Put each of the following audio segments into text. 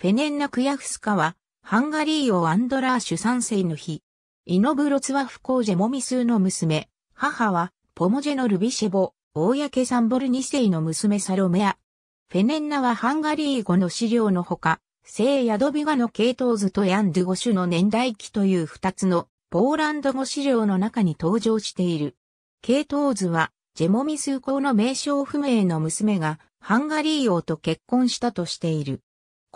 フェネンナ・クヤフスカは、ハンガリー王アンドラーシュ三世の日、イノブロツワフージェモミスーの娘、母は、ポモジェのルビシェボ、大焼サンボル二世の娘サロメア。フェネンナはハンガリー語の資料のほか、聖ヤドビガの系統図とヤンドゥ語種の年代記という二つのポーランド語資料の中に登場している。系統図は、ジェモミスー公の名称不明の娘がハンガリー王と結婚したとしている。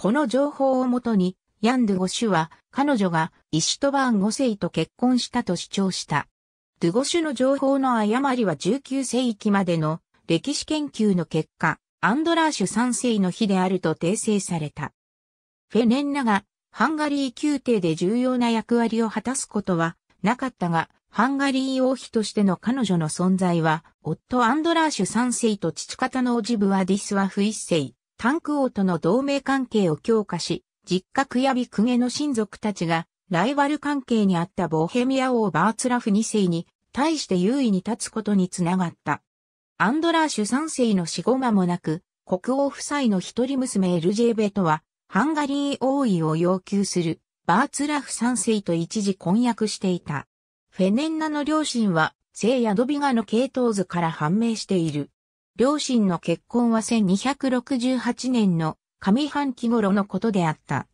この情報をもとに、ヤン・ドゥゴシュは、彼女がイシュトバーン5世と結婚したと主張した。ドゥゴシュの情報の誤りは19世紀までの歴史研究の結果、アンドラーシュ3世の日であると訂正された。フェネンナがハンガリー宮廷で重要な役割を果たすことはなかったが、ハンガリー王妃としての彼女の存在は、夫アンドラーシュ3世と父方のオジブアディスワフ1世、タンク王との同盟関係を強化し、実家クヤビクゲの親族たちがライバル関係にあったボヘミア王バーツラフ2世に対して優位に立つことにつながった。アンドラーシュ3世の死後間もなく、国王夫妻の一人娘エルジェベとは、ハンガリー王位を要求するバーツラフ3世と一時婚約していた。フェネンナの両親は、聖ヤドビガの系統図から判明している。両親の結婚は1268年の上半期頃のことであった。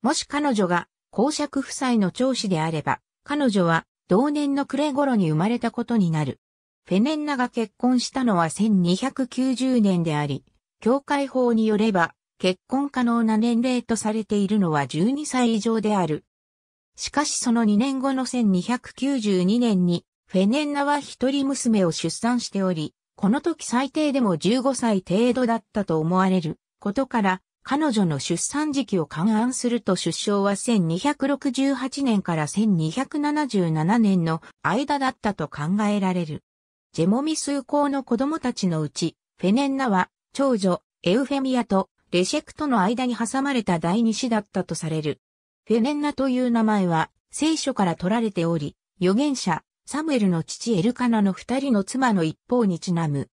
もし彼女が公爵夫妻の長子であれば、彼女は同年の暮れ頃に生まれたことになる。フェネンナが結婚したのは1290年であり、教会法によれば結婚可能な年齢とされているのは12歳以上である。しかしその2年後の1292年にフェネンナは一人娘を出産しており、この時最低でも15歳程度だったと思われることから、彼女の出産時期を勘案すると出生は1268年から1277年の間だったと考えられる。ジェモミ数校の子供たちのうち、フェネンナは長女エウフェミアとレシェクトの間に挟まれた第二子だったとされる。フェネンナという名前は聖書から取られており、預言者サムエルの父エルカナの二人の妻の一方にちなむ。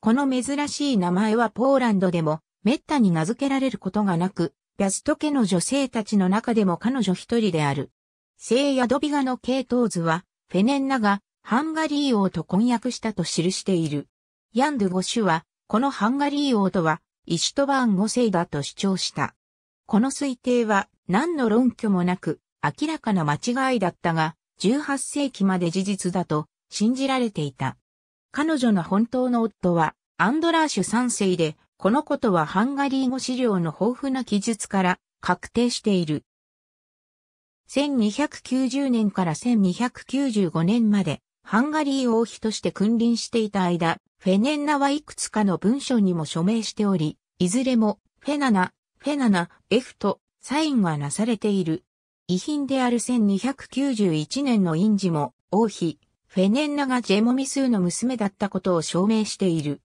この珍しい名前はポーランドでも滅多に名付けられることがなく、ビャスト家の女性たちの中でも彼女一人である。聖ヤドビガの系統図は、フェネンナがハンガリー王と婚約したと記している。ヤンドゥゴシュは、このハンガリー王とは、イシュトバーン五世だと主張した。この推定は、何の論拠もなく、明らかな間違いだったが、18世紀まで事実だと信じられていた。彼女の本当の夫はアンドラーシュ3世で、このことはハンガリー語資料の豊富な記述から確定している。1290年から1295年まで、ハンガリー王妃として君臨していた間、フェネンナはいくつかの文書にも署名しており、いずれも、フェナナ、フェナナ、F とサインがなされている。遺品である1291年の因字も、王妃、フェネンナがジェモミスーの娘だったことを証明している。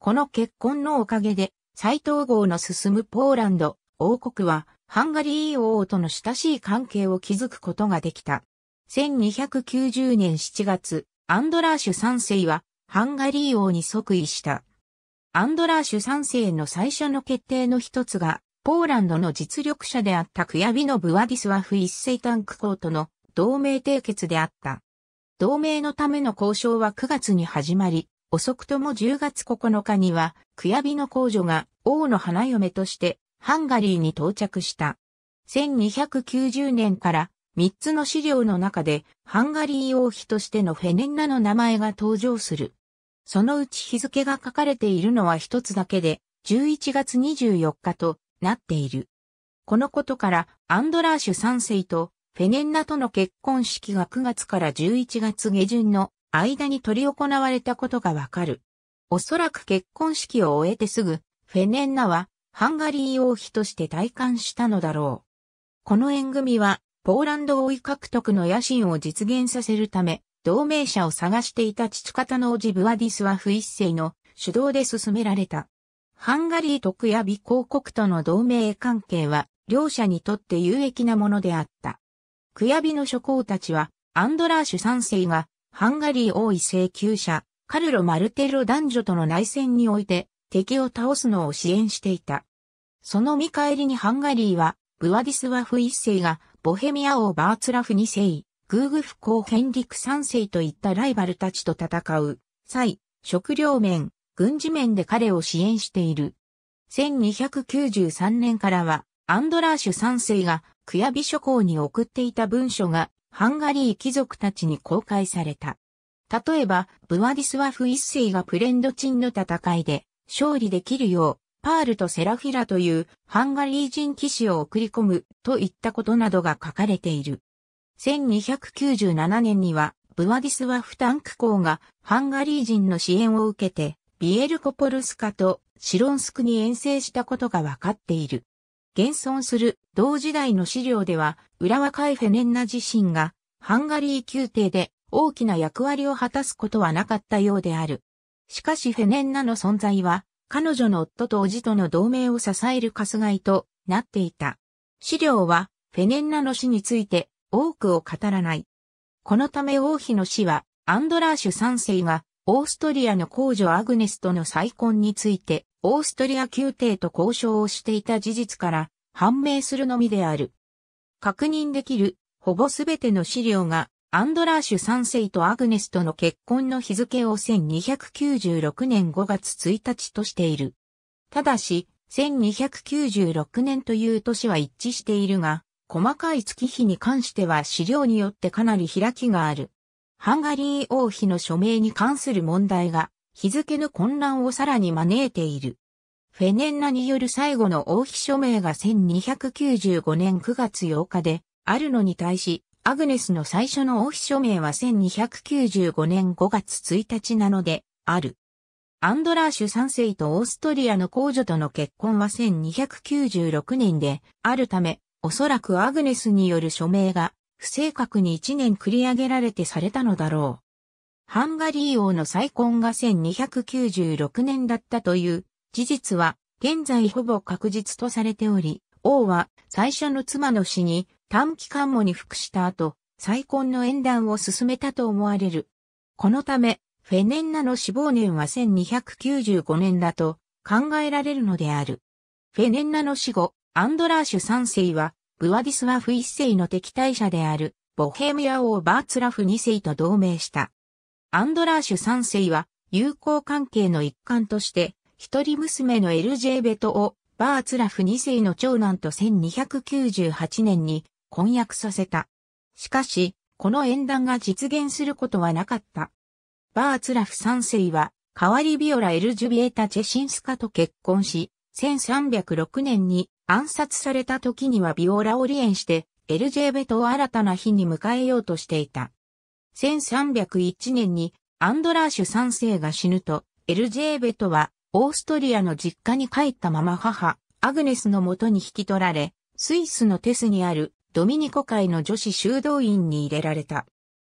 この結婚のおかげで、再統合の進むポーランド、王国は、ハンガリー王との親しい関係を築くことができた。1290年7月、アンドラーシュ3世は、ハンガリー王に即位した。アンドラーシュ3世の最初の決定の一つが、ポーランドの実力者であったクヤビノ・ブワディスワフ一世タンクコートの同盟締結であった。同盟のための交渉は9月に始まり、遅くとも10月9日には、クヤビの公女が王の花嫁としてハンガリーに到着した。1290年から3つの資料の中でハンガリー王妃としてのフェネンナの名前が登場する。そのうち日付が書かれているのは一つだけで、11月24日となっている。このことから、アンドラーシュ3世とフェネンナとの結婚式が9月から11月下旬の間に取り行われたことがわかる。おそらく結婚式を終えてすぐ、フェネンナはハンガリー王妃として退官したのだろう。この縁組は、ポーランド王位獲得の野心を実現させるため、同盟者を探していた父方の王子ブワディスワフ一世の主導で進められた。ハンガリー特野美公国との同盟関係は、両者にとって有益なものであった。クヤビの諸侯たちは、アンドラーシュ三世が、ハンガリー王位請求者、カルロ・マルテロ男女との内戦において、敵を倒すのを支援していた。その見返りにハンガリーは、ブワディスワフ一世が、ボヘミア王バーツラフ二世、グーグフ公ヘンリク三世といったライバルたちと戦う、際、食料面、軍事面で彼を支援している。1293年からは、アンドラーシュ3世がクヤビ諸公に送っていた文書が、ハンガリー貴族たちに公開された。例えば、ブワディスワフ1世がプレンドチンの戦いで、勝利できるよう、パールとセラフィラというハンガリー人騎士を送り込むといったことなどが書かれている。1297年にはブワディスワフタンク公がハンガリー人の支援を受けてビエルコポルスカとシロンスクに遠征したことが分かっている。現存する同時代の資料では、浦和海フェネンナ自身がハンガリー宮廷で大きな役割を果たすことはなかったようである。しかしフェネンナの存在は、彼女の夫とおじとの同盟を支えるカスガイとなっていた。資料は、フェネンナの死について多くを語らない。このため王妃の死は、アンドラーシュ3世がオーストリアの公女アグネスとの再婚について、オーストリア宮廷と交渉をしていた事実から判明するのみである。確認できる、ほぼすべての資料が、アンドラーシュ3世とアグネスとの結婚の日付を1296年5月1日としている。ただし、1296年という年は一致しているが、細かい月日に関しては資料によってかなり開きがある。ハンガリー王妃の署名に関する問題が、日付の混乱をさらに招いている。フェネンナによる最後の王妃署名が1295年9月8日で、あるのに対し、アグネスの最初の王妃署名は1295年5月1日なので、ある。アンドラーシュ3世とオーストリアの皇女との結婚は1296年で、あるため、おそらくアグネスによる署名が不正確に1年繰り上げられてされたのだろう。ハンガリー王の再婚が1296年だったという事実は現在ほぼ確実とされており、王は最初の妻の死に短期間もに服した後、再婚の縁談を進めたと思われる。このため、フェネンナの死亡年は1295年だと考えられるのである。フェネンナの死後、アンドラーシュ3世はブワディスワフ一世の敵対者である、ボヘミア王バーツラフ二世と同盟した。アンドラーシュ三世は、友好関係の一環として、一人娘のエルジェーベトを、バーツラフ二世の長男と1298年に婚約させた。しかし、この縁談が実現することはなかった。バーツラフ三世は、代わりビオラ・エルジュビエタ・チェシンスカと結婚し、1306年に暗殺された時にはビオラを離縁して、エルジェーベトを新たな日に迎えようとしていた。1301年にアンドラーシュ3世が死ぬと、エルジェーベトはオーストリアの実家に帰ったまま母、アグネスの元に引き取られ、スイスのテスにあるドミニコ会の女子修道院に入れられた。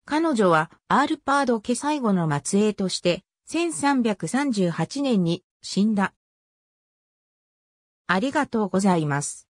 彼女はアールパード家最後の末裔として、1338年に死んだ。ありがとうございます。